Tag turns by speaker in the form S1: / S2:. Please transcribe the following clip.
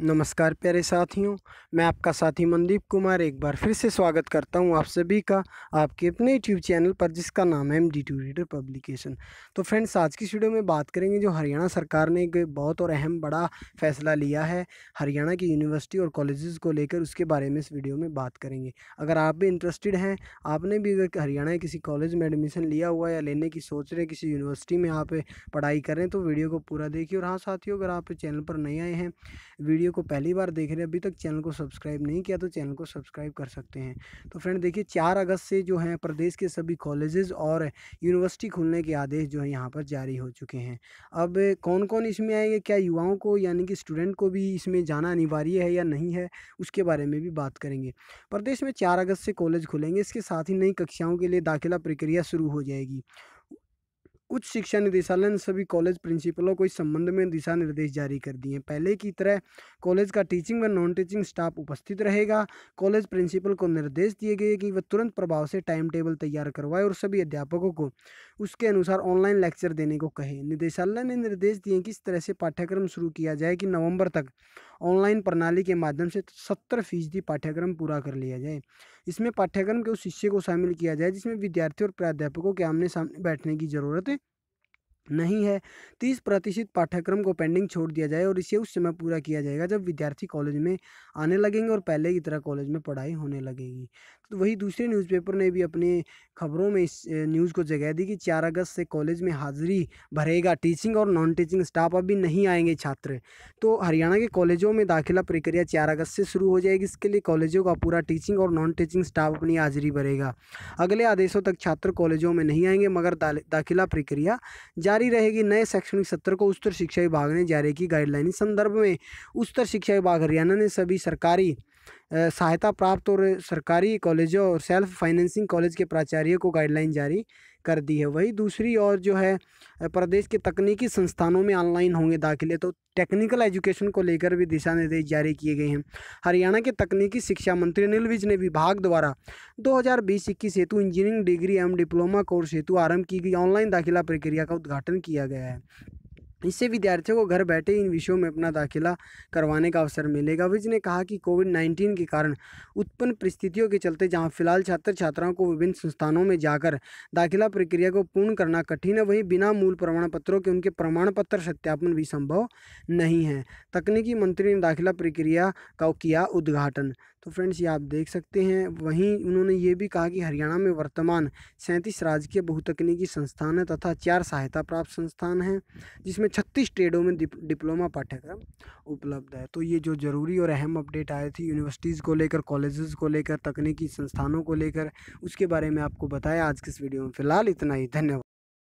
S1: नमस्कार प्यारे साथियों मैं आपका साथी मनदीप कुमार एक बार फिर से स्वागत करता हूं आप सभी का आपके अपने यूट्यूब चैनल पर जिसका नाम है M D two reader publication तो फ्रेंड्स आज की वीडियो में बात करेंगे जो हरियाणा सरकार ने एक बहुत और अहम बड़ा फैसला लिया है हरियाणा की यूनिवर्सिटी और कॉलेज़ को लेकर उसके बारे में इस वीडियो में बात करेंगे अगर आप भी इंटरेस्टेड हैं आपने भी अगर हरियाणा के किसी कॉलेज में एडमिशन लिया हुआ या लेने की सोच रहे किसी यूनिवर्सिटी में आप पढ़ाई करें तो वीडियो को पूरा देखिए और हाँ साथियों अगर आप चैनल पर नए आए हैं वीडियो वीडियो को पहली बार देख रहे हैं अभी तक चैनल को सब्सक्राइब नहीं किया तो चैनल को सब्सक्राइब कर सकते हैं तो फ्रेंड देखिए चार अगस्त से जो है प्रदेश के सभी कॉलेजेस और यूनिवर्सिटी खुलने के आदेश जो है यहाँ पर जारी हो चुके हैं अब कौन कौन इसमें आएंगे क्या युवाओं को यानी कि स्टूडेंट को भी इसमें जाना अनिवार्य है या नहीं है उसके बारे में भी बात करेंगे प्रदेश में चार अगस्त से कॉलेज खुलेंगे इसके साथ ही नई कक्षाओं के लिए दाखिला प्रक्रिया शुरू हो जाएगी उच्च शिक्षा निदेशालय ने सभी कॉलेज प्रिंसिपलों को इस संबंध में दिशा निर्देश जारी कर दिए पहले की तरह कॉलेज का टीचिंग व नॉन टीचिंग स्टाफ उपस्थित रहेगा कॉलेज प्रिंसिपल को निर्देश दिए गए कि वह तुरंत प्रभाव से टाइम टेबल तैयार करवाए और सभी अध्यापकों को उसके अनुसार ऑनलाइन लेक्चर देने को कहे निदेशालय ने निर्देश दिए कि इस तरह से पाठ्यक्रम शुरू किया जाए कि नवम्बर तक ऑनलाइन प्रणाली के माध्यम से सत्तर फीसदी पाठ्यक्रम पूरा कर लिया जाए इसमें पाठ्यक्रम के उस हिस्से को शामिल किया जाए जिसमें विद्यार्थियों और प्राध्यापकों के आमने सामने बैठने की ज़रूरत नहीं है तीस प्रतिशत पाठ्यक्रम को पेंडिंग छोड़ दिया जाए और इसे उस समय पूरा किया जाएगा जब विद्यार्थी कॉलेज में आने लगेंगे और पहले की तरह कॉलेज में पढ़ाई होने लगेगी तो वही दूसरे न्यूज़पेपर ने भी अपने खबरों में इस न्यूज़ को जगह दी कि चार अगस्त से कॉलेज में हाजिरी भरेगा टीचिंग और नॉन टीचिंग स्टाफ अभी नहीं आएंगे छात्र तो हरियाणा के कॉलेजों में दाखिला प्रक्रिया चार अगस्त से शुरू हो जाएगी इसके लिए कॉलेजों का पूरा टीचिंग और नॉन टीचिंग स्टाफ अपनी हाजिरी भरेगा अगले आदेशों तक छात्र कॉलेजों में नहीं आएंगे मगर दाखिला प्रक्रिया जारी जारी रहेगी नए शैक्षणिक सत्र को उच्चतर शिक्षा विभाग ने जारी की गाइडलाइन संदर्भ में उच्चतर शिक्षा विभाग हरियाणा ने सभी सरकारी सहायता प्राप्त और सरकारी कॉलेजों और सेल्फ फाइनेंसिंग कॉलेज के प्राचार्यों को गाइडलाइन जारी कर दी है वही दूसरी और जो है प्रदेश के तकनीकी संस्थानों में ऑनलाइन होंगे दाखिले तो टेक्निकल एजुकेशन को लेकर भी दिशा निर्देश जारी किए गए हैं हरियाणा के तकनीकी शिक्षा मंत्री अनिल विज ने विभाग द्वारा 2020 इक्कीस हेतु इंजीनियरिंग डिग्री एवं डिप्लोमा कोर्स हेतु आरंभ की गई ऑनलाइन दाखिला प्रक्रिया का उद्घाटन किया गया है इससे विद्यार्थियों को घर बैठे इन विषयों में अपना दाखिला करवाने का अवसर मिलेगा विज ने कहा कि कोविड नाइन्टीन के कारण उत्पन्न परिस्थितियों के चलते जहां फिलहाल छात्र छात्राओं को विभिन्न संस्थानों में जाकर दाखिला प्रक्रिया को पूर्ण करना कठिन है वहीं बिना मूल प्रमाण पत्रों के उनके प्रमाण पत्र सत्यापन भी संभव नहीं है तकनीकी मंत्री ने दाखिला प्रक्रिया का किया उद्घाटन तो फ्रेंड्स ये आप देख सकते हैं वहीं उन्होंने ये भी कहा कि हरियाणा में वर्तमान सैंतीस राजकीय बहुतकनीकी संस्थान है तथा चार सहायता प्राप्त संस्थान हैं जिसमें छत्तीस ट्रेडों में डिप, डिप्लोमा पाठ्यक्रम उपलब्ध है तो ये जो ज़रूरी और अहम अपडेट आए थी यूनिवर्सिटीज़ को लेकर कॉलेज़ को लेकर तकनीकी संस्थानों को लेकर उसके बारे में आपको बताया आज के इस वीडियो में फ़िलहाल इतना ही धन्यवाद